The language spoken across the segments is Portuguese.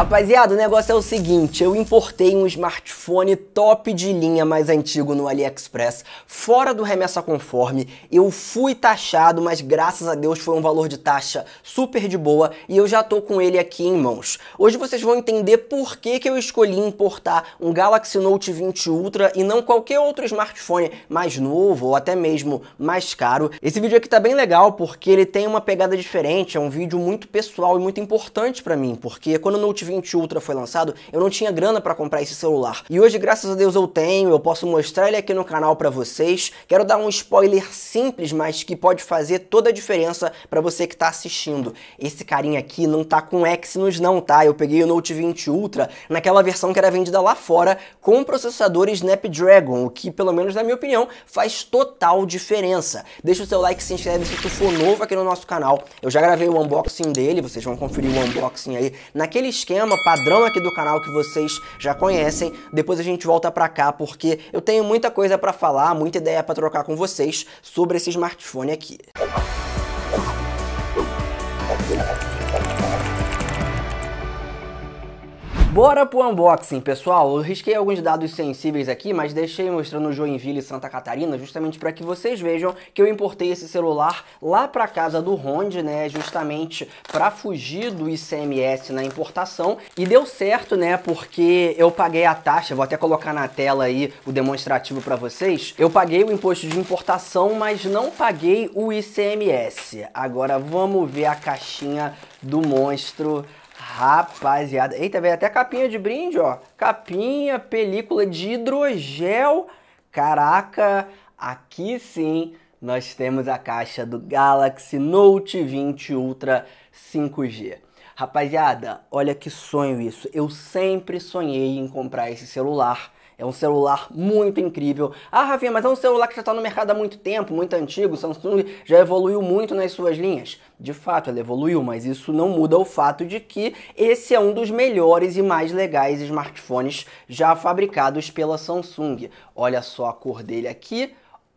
Rapaziada, o negócio é o seguinte, eu importei um smartphone top de linha mais antigo no AliExpress, fora do remessa conforme, eu fui taxado, mas graças a Deus foi um valor de taxa super de boa e eu já tô com ele aqui em mãos. Hoje vocês vão entender por que, que eu escolhi importar um Galaxy Note 20 Ultra e não qualquer outro smartphone mais novo ou até mesmo mais caro. Esse vídeo aqui tá bem legal porque ele tem uma pegada diferente, é um vídeo muito pessoal e muito importante pra mim, porque quando o Note 20 Ultra foi lançado, eu não tinha grana para comprar esse celular. E hoje, graças a Deus, eu tenho, eu posso mostrar ele aqui no canal para vocês. Quero dar um spoiler simples, mas que pode fazer toda a diferença para você que está assistindo. Esse carinha aqui não tá com Exynos não, tá? Eu peguei o Note 20 Ultra naquela versão que era vendida lá fora com processador Snapdragon, o que, pelo menos na minha opinião, faz total diferença. Deixa o seu like, se inscreve se tu for novo aqui no nosso canal. Eu já gravei o unboxing dele, vocês vão conferir o unboxing aí naquele esquema esquema padrão aqui do canal que vocês já conhecem. Depois a gente volta para cá porque eu tenho muita coisa para falar, muita ideia para trocar com vocês sobre esse smartphone aqui. Bora pro unboxing, pessoal. Eu risquei alguns dados sensíveis aqui, mas deixei mostrando Joinville e Santa Catarina justamente para que vocês vejam que eu importei esse celular lá para casa do Ronde, né, justamente para fugir do ICMS na importação e deu certo, né, porque eu paguei a taxa, vou até colocar na tela aí o demonstrativo para vocês. Eu paguei o imposto de importação, mas não paguei o ICMS. Agora vamos ver a caixinha do monstro Rapaziada, eita, velho, até capinha de brinde, ó. Capinha, película de hidrogel. Caraca, aqui sim nós temos a caixa do Galaxy Note 20 Ultra 5G. Rapaziada, olha que sonho isso. Eu sempre sonhei em comprar esse celular é um celular muito incrível. Ah, Rafinha, mas é um celular que já está no mercado há muito tempo, muito antigo. Samsung já evoluiu muito nas suas linhas. De fato, ela evoluiu, mas isso não muda o fato de que esse é um dos melhores e mais legais smartphones já fabricados pela Samsung. Olha só a cor dele aqui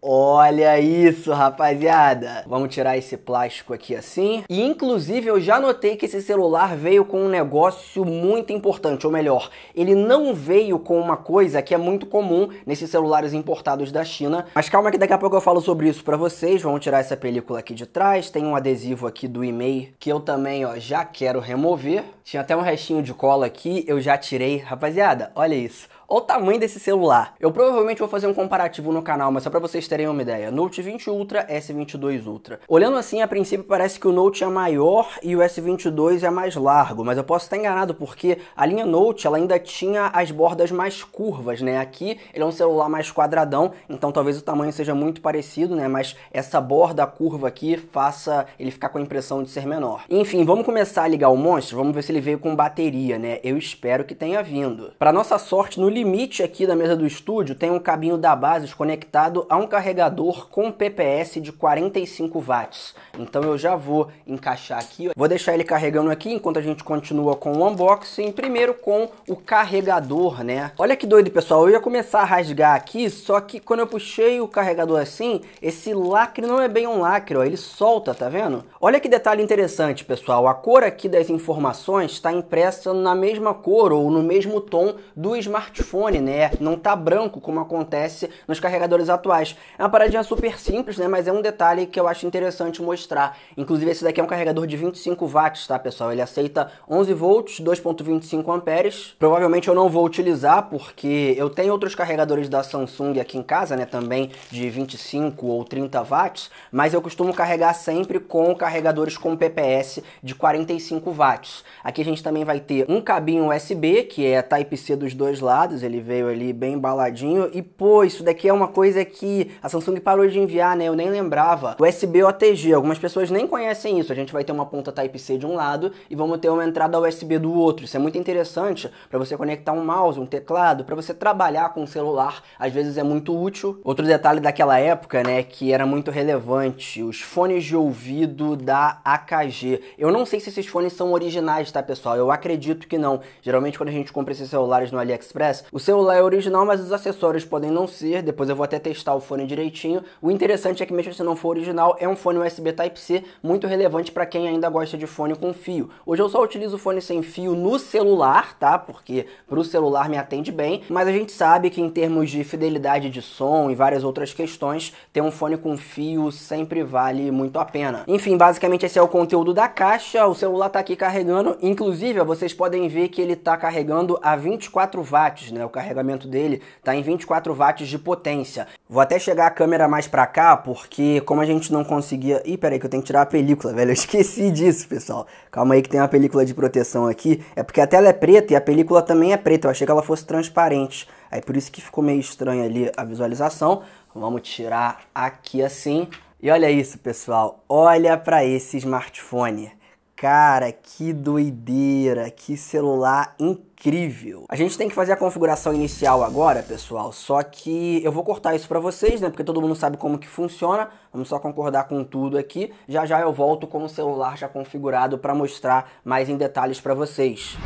Olha isso, rapaziada! Vamos tirar esse plástico aqui assim. E inclusive eu já notei que esse celular veio com um negócio muito importante, ou melhor, ele não veio com uma coisa que é muito comum nesses celulares importados da China. Mas calma que daqui a pouco eu falo sobre isso pra vocês. Vamos tirar essa película aqui de trás. Tem um adesivo aqui do e-mail que eu também ó, já quero remover. Tinha até um restinho de cola aqui, eu já tirei. Rapaziada, olha isso. Olha o tamanho desse celular. Eu provavelmente vou fazer um comparativo no canal, mas só para vocês terem uma ideia. Note 20 Ultra, S22 Ultra. Olhando assim, a princípio parece que o Note é maior e o S22 é mais largo, mas eu posso estar enganado porque a linha Note ela ainda tinha as bordas mais curvas, né? Aqui ele é um celular mais quadradão, então talvez o tamanho seja muito parecido, né? Mas essa borda curva aqui faça ele ficar com a impressão de ser menor. Enfim, vamos começar a ligar o monstro, vamos ver se ele veio com bateria, né? Eu espero que tenha vindo. Para nossa sorte, no limite aqui da mesa do estúdio tem um cabinho da base conectado a um carregador com PPS de 45 watts. Então eu já vou encaixar aqui. Vou deixar ele carregando aqui enquanto a gente continua com o unboxing. Primeiro com o carregador, né? Olha que doido, pessoal. Eu ia começar a rasgar aqui, só que quando eu puxei o carregador assim, esse lacre não é bem um lacre, ó. Ele solta, tá vendo? Olha que detalhe interessante, pessoal. A cor aqui das informações está impressa na mesma cor ou no mesmo tom do smartphone iPhone, né? Não tá branco como acontece nos carregadores atuais. É uma paradinha super simples, né? Mas é um detalhe que eu acho interessante mostrar. Inclusive esse daqui é um carregador de 25 watts, tá, pessoal? Ele aceita 11 volts, 2.25 amperes. Provavelmente eu não vou utilizar porque eu tenho outros carregadores da Samsung aqui em casa, né? Também de 25 ou 30 watts, mas eu costumo carregar sempre com carregadores com PPS de 45 watts. Aqui a gente também vai ter um cabinho USB que é Type C dos dois lados ele veio ali bem embaladinho. E pô, isso daqui é uma coisa que a Samsung parou de enviar, né? Eu nem lembrava. USB OTG, algumas pessoas nem conhecem isso. A gente vai ter uma ponta Type-C de um lado e vamos ter uma entrada USB do outro. Isso é muito interessante para você conectar um mouse, um teclado, para você trabalhar com o um celular. Às vezes é muito útil. Outro detalhe daquela época, né, que era muito relevante, os fones de ouvido da AKG. Eu não sei se esses fones são originais, tá, pessoal? Eu acredito que não. Geralmente quando a gente compra esses celulares no AliExpress, o celular é original, mas os acessórios podem não ser, depois eu vou até testar o fone direitinho. O interessante é que mesmo se não for original, é um fone USB Type-C, muito relevante para quem ainda gosta de fone com fio. Hoje eu só utilizo o fone sem fio no celular, tá? Porque para o celular me atende bem, mas a gente sabe que em termos de fidelidade de som e várias outras questões, ter um fone com fio sempre vale muito a pena. Enfim, basicamente esse é o conteúdo da caixa, o celular tá aqui carregando, inclusive vocês podem ver que ele tá carregando a 24 watts, watts, né? O carregamento dele está em 24 watts de potência. Vou até chegar a câmera mais para cá, porque como a gente não conseguia... Ih, peraí que eu tenho que tirar a película, velho. Eu esqueci disso, pessoal. Calma aí que tem uma película de proteção aqui. É porque a tela é preta e a película também é preta. Eu achei que ela fosse transparente. Aí por isso que ficou meio estranha ali a visualização. Vamos tirar aqui assim. E olha isso, pessoal. Olha para esse smartphone. Cara, que doideira, que celular incrível incrível. A gente tem que fazer a configuração inicial agora, pessoal, só que eu vou cortar isso para vocês, né, porque todo mundo sabe como que funciona, vamos só concordar com tudo aqui. Já já eu volto com o celular já configurado para mostrar mais em detalhes para vocês.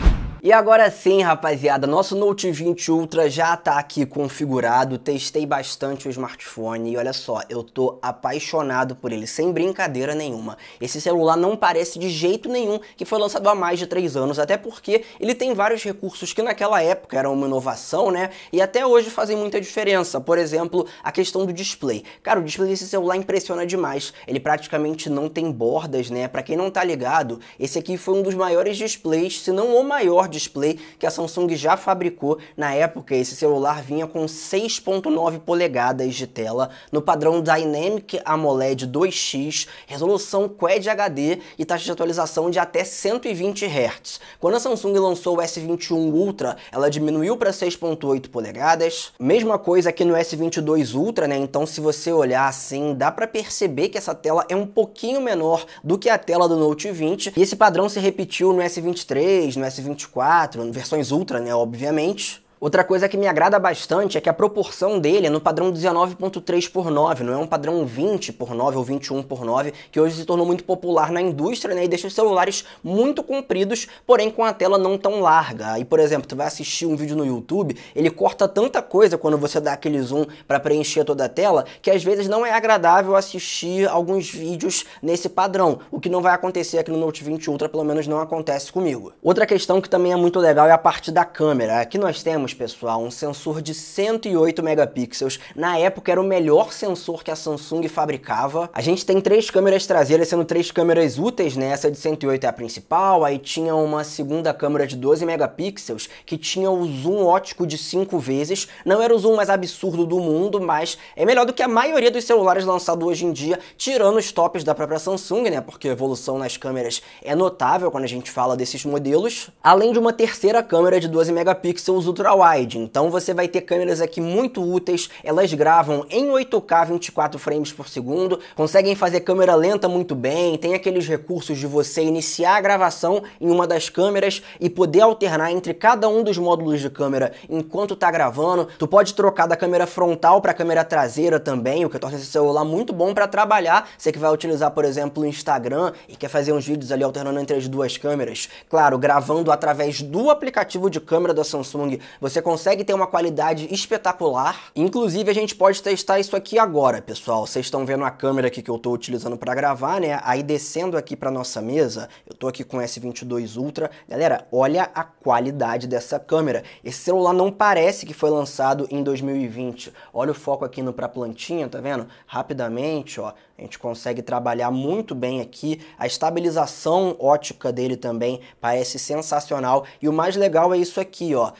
E agora sim, rapaziada, nosso Note 20 Ultra já tá aqui configurado, testei bastante o smartphone e olha só, eu tô apaixonado por ele, sem brincadeira nenhuma. Esse celular não parece de jeito nenhum que foi lançado há mais de 3 anos, até porque ele tem vários recursos que naquela época eram uma inovação, né? E até hoje fazem muita diferença. Por exemplo, a questão do display. Cara, o display desse celular impressiona demais. Ele praticamente não tem bordas, né? Para quem não tá ligado, esse aqui foi um dos maiores displays, se não o maior Display que a Samsung já fabricou. Na época, esse celular vinha com 6.9 polegadas de tela, no padrão Dynamic AMOLED 2X, resolução Quad HD e taxa de atualização de até 120 Hz. Quando a Samsung lançou o S21 Ultra, ela diminuiu para 6.8 polegadas. Mesma coisa aqui no S22 Ultra, né? Então, se você olhar assim, dá para perceber que essa tela é um pouquinho menor do que a tela do Note 20. E esse padrão se repetiu no S23, no S24, versões Ultra, né, obviamente. Outra coisa que me agrada bastante é que a proporção dele é no padrão 19.3 por 9, não é um padrão 20 por 9 ou 21 por 9, que hoje se tornou muito popular na indústria, né, e deixa os celulares muito compridos, porém com a tela não tão larga. E por exemplo, tu vai assistir um vídeo no YouTube, ele corta tanta coisa quando você dá aquele zoom para preencher toda a tela, que às vezes não é agradável assistir alguns vídeos nesse padrão, o que não vai acontecer aqui no Note 20 Ultra, pelo menos não acontece comigo. Outra questão que também é muito legal é a parte da câmera. Aqui nós temos seguinte, pessoal, um sensor de 108 megapixels, na época era o melhor sensor que a Samsung fabricava. A gente tem três câmeras traseiras, sendo três câmeras úteis, né? Essa de 108 é a principal, aí tinha uma segunda câmera de 12 megapixels que tinha o zoom ótico de 5 vezes. Não era o zoom mais absurdo do mundo, mas é melhor do que a maioria dos celulares lançados hoje em dia, tirando os tops da própria Samsung, né? Porque a evolução nas câmeras é notável quando a gente fala desses modelos. Além de uma terceira câmera de 12 megapixels ultra wide, então você vai ter câmeras aqui muito úteis, elas gravam em 8K 24 frames por segundo, conseguem fazer câmera lenta muito bem, tem aqueles recursos de você iniciar a gravação em uma das câmeras e poder alternar entre cada um dos módulos de câmera enquanto tá gravando. Tu pode trocar da câmera frontal para câmera traseira também, o que torna esse celular muito bom para trabalhar. Você que vai utilizar, por exemplo, o Instagram e quer fazer uns vídeos ali alternando entre as duas câmeras. Claro, gravando através do aplicativo de câmera da Samsung você consegue ter uma qualidade espetacular. Inclusive, a gente pode testar isso aqui agora, pessoal. Vocês estão vendo a câmera aqui que eu estou utilizando para gravar, né? Aí descendo aqui para nossa mesa, eu estou aqui com o S22 Ultra. Galera, olha a qualidade dessa câmera. Esse celular não parece que foi lançado em 2020. Olha o foco aqui no para plantinha, tá vendo? Rapidamente, ó, a gente consegue trabalhar muito bem aqui. A estabilização ótica dele também parece sensacional. E o mais legal é isso aqui, ó.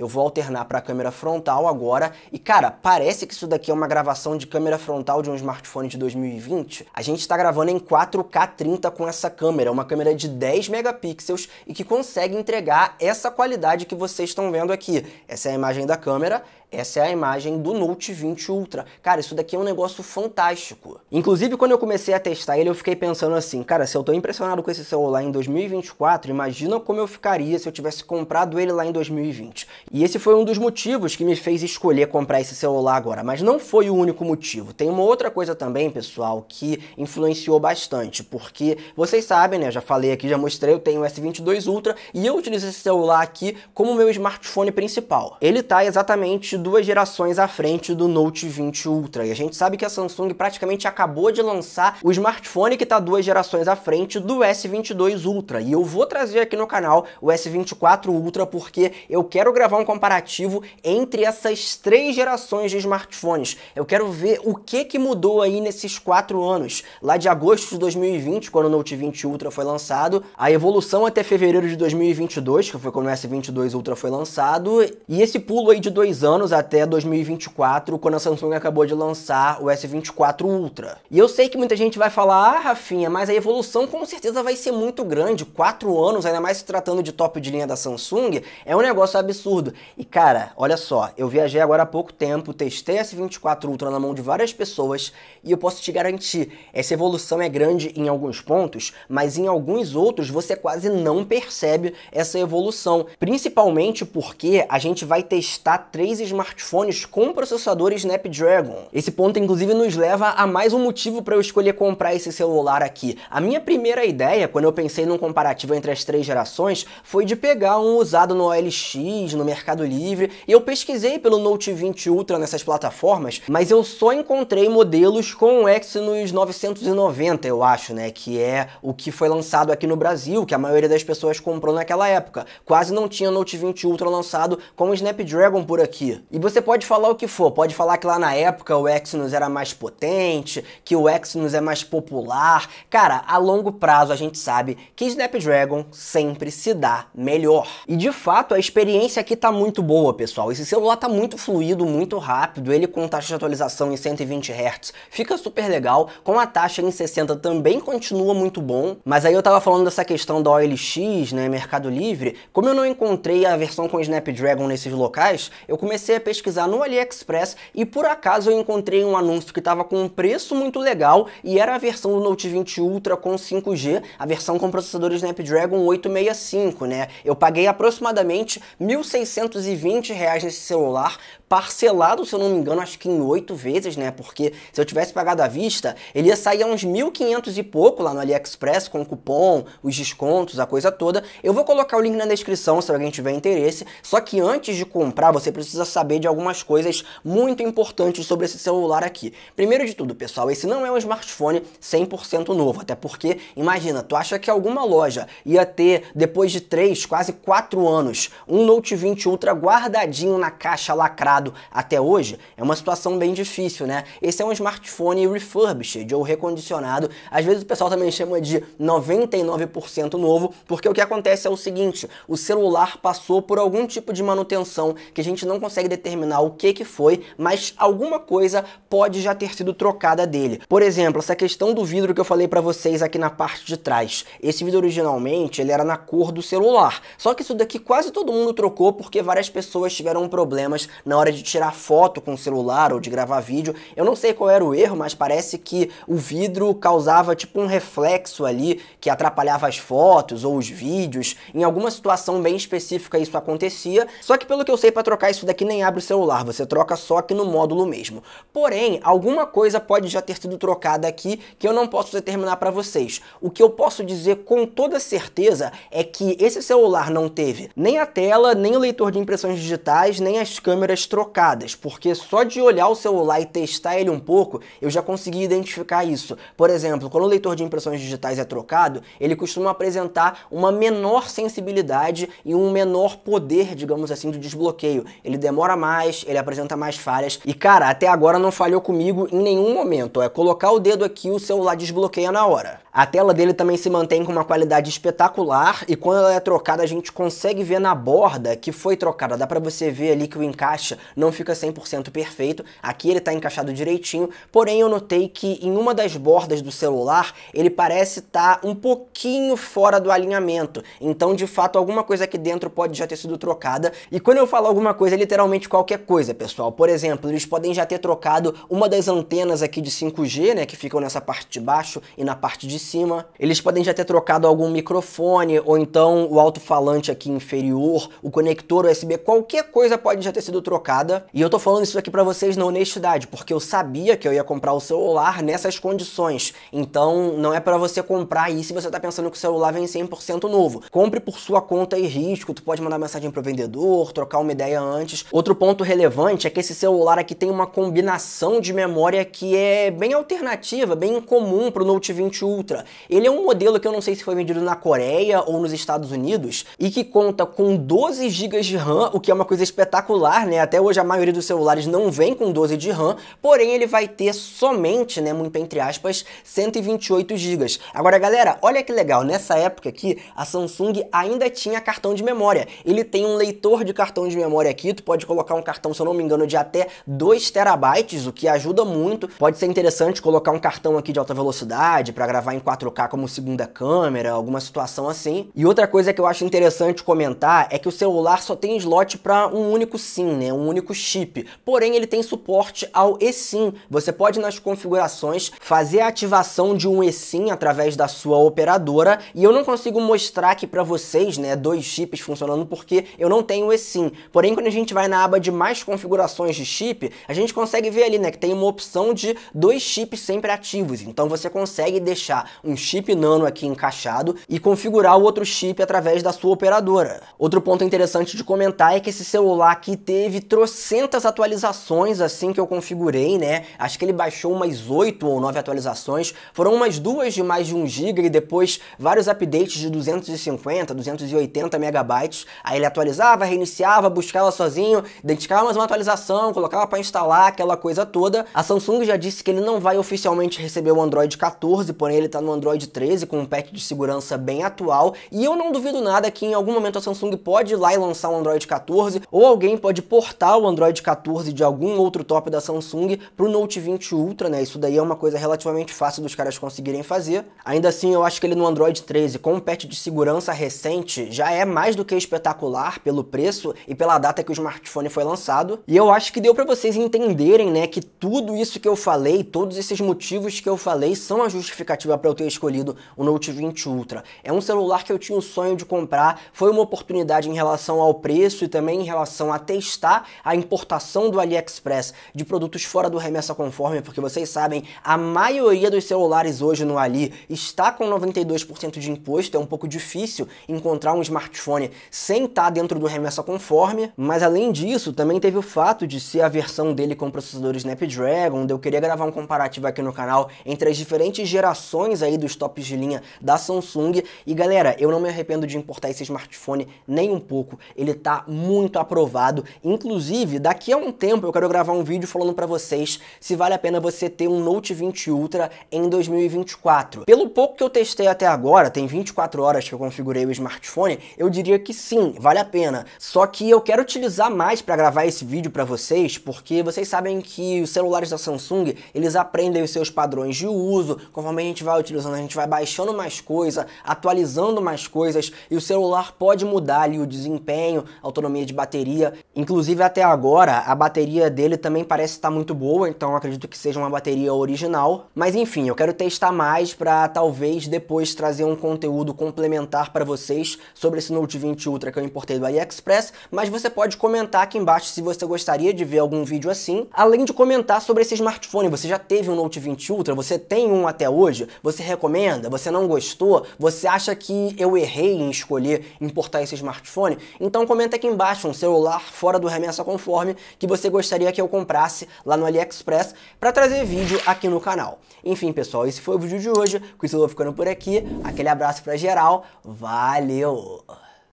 Eu vou alternar para a câmera frontal agora. E cara, parece que isso daqui é uma gravação de câmera frontal de um smartphone de 2020. A gente está gravando em 4K 30 com essa câmera, uma câmera de 10 megapixels e que consegue entregar essa qualidade que vocês estão vendo aqui. Essa é a imagem da câmera essa é a imagem do Note 20 Ultra. Cara, isso daqui é um negócio fantástico. Inclusive, quando eu comecei a testar ele, eu fiquei pensando assim, cara, se eu tô impressionado com esse celular em 2024, imagina como eu ficaria se eu tivesse comprado ele lá em 2020. E esse foi um dos motivos que me fez escolher comprar esse celular agora, mas não foi o único motivo. Tem uma outra coisa também, pessoal, que influenciou bastante, porque vocês sabem, né, eu já falei aqui, já mostrei, eu tenho o S22 Ultra e eu utilizo esse celular aqui como meu smartphone principal. Ele tá exatamente duas gerações à frente do Note 20 Ultra. E a gente sabe que a Samsung praticamente acabou de lançar o smartphone que está duas gerações à frente do S22 Ultra. E eu vou trazer aqui no canal o S24 Ultra porque eu quero gravar um comparativo entre essas três gerações de smartphones. Eu quero ver o que, que mudou aí nesses quatro anos. Lá de agosto de 2020, quando o Note 20 Ultra foi lançado, a evolução até fevereiro de 2022, que foi quando o S22 Ultra foi lançado, e esse pulo aí de dois anos até 2024, quando a Samsung acabou de lançar o S24 Ultra. E eu sei que muita gente vai falar, ah, Rafinha, mas a evolução com certeza vai ser muito grande. Quatro anos, ainda mais se tratando de top de linha da Samsung, é um negócio absurdo. E cara, olha só, eu viajei agora há pouco tempo, testei S24 Ultra na mão de várias pessoas e eu posso te garantir, essa evolução é grande em alguns pontos, mas em alguns outros você quase não percebe essa evolução, principalmente porque a gente vai testar três smartphones smartphones com processador Snapdragon. Esse ponto inclusive nos leva a mais um motivo para eu escolher comprar esse celular aqui. A minha primeira ideia, quando eu pensei num comparativo entre as três gerações, foi de pegar um usado no OLX, no Mercado Livre, e eu pesquisei pelo Note 20 Ultra nessas plataformas, mas eu só encontrei modelos com o Exynos 990, eu acho, né, que é o que foi lançado aqui no Brasil, que a maioria das pessoas comprou naquela época. Quase não tinha Note 20 Ultra lançado com o Snapdragon por aqui. E você pode falar o que for, pode falar que lá na época o Exynos era mais potente, que o Exynos é mais popular. Cara, a longo prazo a gente sabe que Snapdragon sempre se dá melhor. E de fato, a experiência aqui tá muito boa, pessoal. Esse celular tá muito fluido, muito rápido, ele com taxa de atualização em 120 Hz fica super legal, com a taxa em 60 também continua muito bom, mas aí eu tava falando dessa questão da OLX, né, Mercado Livre, como eu não encontrei a versão com Snapdragon nesses locais, eu comecei a pesquisar no AliExpress e por acaso eu encontrei um anúncio que estava com um preço muito legal e era a versão do Note 20 Ultra com 5G, a versão com processador Snapdragon 865, né? Eu paguei aproximadamente R$ 1.620 nesse celular parcelado, se eu não me engano, acho que em oito vezes, né? Porque se eu tivesse pagado à vista, ele ia sair a uns 1.500 e pouco lá no AliExpress com o cupom, os descontos, a coisa toda. Eu vou colocar o link na descrição se alguém tiver interesse. Só que antes de comprar, você precisa saber de algumas coisas muito importantes sobre esse celular aqui. Primeiro de tudo, pessoal, esse não é um smartphone 100% novo, até porque, imagina, tu acha que alguma loja ia ter, depois de três quase quatro anos, um Note 20 Ultra guardadinho na caixa lacrada lançado até hoje, é uma situação bem difícil, né? Esse é um smartphone refurbished ou recondicionado. Às vezes o pessoal também chama de 99% novo, porque o que acontece é o seguinte, o celular passou por algum tipo de manutenção que a gente não consegue determinar o que que foi, mas alguma coisa pode já ter sido trocada dele. Por exemplo, essa questão do vidro que eu falei para vocês aqui na parte de trás. Esse vidro originalmente, ele era na cor do celular. Só que isso daqui quase todo mundo trocou porque várias pessoas tiveram problemas na hora hora de tirar foto com o celular ou de gravar vídeo. Eu não sei qual era o erro, mas parece que o vidro causava tipo um reflexo ali que atrapalhava as fotos ou os vídeos. Em alguma situação bem específica isso acontecia. Só que pelo que eu sei, para trocar isso daqui nem abre o celular, você troca só aqui no módulo mesmo. Porém, alguma coisa pode já ter sido trocada aqui que eu não posso determinar para vocês. O que eu posso dizer com toda certeza é que esse celular não teve nem a tela, nem o leitor de impressões digitais, nem as câmeras trocadas trocadas, porque só de olhar o celular e testar ele um pouco, eu já consegui identificar isso. Por exemplo, quando o leitor de impressões digitais é trocado, ele costuma apresentar uma menor sensibilidade e um menor poder, digamos assim, de desbloqueio. Ele demora mais, ele apresenta mais falhas. E cara, até agora não falhou comigo em nenhum momento. É colocar o dedo aqui, o celular desbloqueia na hora. A tela dele também se mantém com uma qualidade espetacular e quando ela é trocada a gente consegue ver na borda que foi trocada. Dá para você ver ali que o encaixe não fica 100% perfeito, aqui ele está encaixado direitinho, porém eu notei que em uma das bordas do celular ele parece estar tá um pouquinho fora do alinhamento, então de fato alguma coisa aqui dentro pode já ter sido trocada, e quando eu falo alguma coisa é literalmente qualquer coisa, pessoal. Por exemplo, eles podem já ter trocado uma das antenas aqui de 5G, né, que ficam nessa parte de baixo e na parte de cima. Eles podem já ter trocado algum microfone ou então o alto-falante aqui inferior, o conector USB, qualquer coisa pode já ter sido trocada e eu tô falando isso aqui para vocês na honestidade, porque eu sabia que eu ia comprar o celular nessas condições. Então, não é para você comprar aí se você tá pensando que o celular vem 100% novo. Compre por sua conta e risco, tu pode mandar mensagem pro vendedor, trocar uma ideia antes. Outro ponto relevante é que esse celular aqui tem uma combinação de memória que é bem alternativa, bem incomum pro Note 20 Ultra. Ele é um modelo que eu não sei se foi vendido na Coreia ou nos Estados Unidos e que conta com 12 GB de RAM, o que é uma coisa espetacular, né? Até hoje a maioria dos celulares não vem com 12 de RAM, porém ele vai ter somente, né, muito entre aspas, 128 GB. Agora galera, olha que legal, nessa época aqui a Samsung ainda tinha cartão de memória. Ele tem um leitor de cartão de memória aqui, tu pode colocar um cartão, se eu não me engano, de até 2 terabytes, o que ajuda muito. Pode ser interessante colocar um cartão aqui de alta velocidade para gravar em 4K como segunda câmera, alguma situação assim. E outra coisa que eu acho interessante comentar é que o celular só tem slot para um único SIM, né? Um único chip. Porém, ele tem suporte ao eSIM. Você pode nas configurações fazer a ativação de um eSIM através da sua operadora, e eu não consigo mostrar aqui para vocês, né, dois chips funcionando porque eu não tenho eSIM. Porém, quando a gente vai na aba de mais configurações de chip, a gente consegue ver ali, né, que tem uma opção de dois chips sempre ativos. Então você consegue deixar um chip nano aqui encaixado e configurar o outro chip através da sua operadora. Outro ponto interessante de comentar é que esse celular aqui teve trocentas atualizações assim que eu configurei, né? Acho que ele baixou umas 8 ou 9 atualizações. Foram umas duas de mais de 1 GB e depois vários updates de 250, 280 megabytes. Aí ele atualizava, reiniciava, buscava sozinho, dedicava mais uma atualização, colocava para instalar, aquela coisa toda. A Samsung já disse que ele não vai oficialmente receber o Android 14, porém ele tá no Android 13 com um patch de segurança bem atual. E eu não duvido nada que em algum momento a Samsung pode ir lá e lançar o Android 14 ou alguém pode portar o Android 14 de algum outro top da Samsung para o Note 20 Ultra, né? Isso daí é uma coisa relativamente fácil dos caras conseguirem fazer. Ainda assim, eu acho que ele no Android 13, com um patch de segurança recente, já é mais do que espetacular pelo preço e pela data que o smartphone foi lançado. E eu acho que deu para vocês entenderem, né, que tudo isso que eu falei, todos esses motivos que eu falei são a justificativa para eu ter escolhido o Note 20 Ultra. É um celular que eu tinha o sonho de comprar, foi uma oportunidade em relação ao preço e também em relação a testar a importação do AliExpress de produtos fora do remessa conforme, porque vocês sabem, a maioria dos celulares hoje no Ali está com 92% de imposto, é um pouco difícil encontrar um smartphone sem estar tá dentro do remessa conforme, mas além disso, também teve o fato de ser a versão dele com processador Snapdragon, eu queria gravar um comparativo aqui no canal entre as diferentes gerações aí dos tops de linha da Samsung, e galera, eu não me arrependo de importar esse smartphone nem um pouco, ele tá muito aprovado, inclusive Inclusive, daqui a um tempo eu quero gravar um vídeo falando para vocês se vale a pena você ter um Note 20 Ultra em 2024. Pelo pouco que eu testei até agora, tem 24 horas que eu configurei o smartphone, eu diria que sim, vale a pena. Só que eu quero utilizar mais para gravar esse vídeo para vocês, porque vocês sabem que os celulares da Samsung, eles aprendem os seus padrões de uso, conforme a gente vai utilizando, a gente vai baixando mais coisa, atualizando mais coisas, e o celular pode mudar ali o desempenho, autonomia de bateria, inclusive até até agora, a bateria dele também parece estar muito boa, então acredito que seja uma bateria original. Mas enfim, eu quero testar mais para talvez depois trazer um conteúdo complementar para vocês sobre esse Note 20 Ultra que eu importei do AliExpress, mas você pode comentar aqui embaixo se você gostaria de ver algum vídeo assim. Além de comentar sobre esse smartphone, você já teve um Note 20 Ultra? Você tem um até hoje? Você recomenda? Você não gostou? Você acha que eu errei em escolher importar esse smartphone? Então comenta aqui embaixo, um celular fora do remessa conforme que você gostaria que eu comprasse lá no AliExpress para trazer vídeo aqui no canal. Enfim, pessoal, esse foi o vídeo de hoje. Com isso eu vou ficando por aqui. Aquele abraço para geral. Valeu!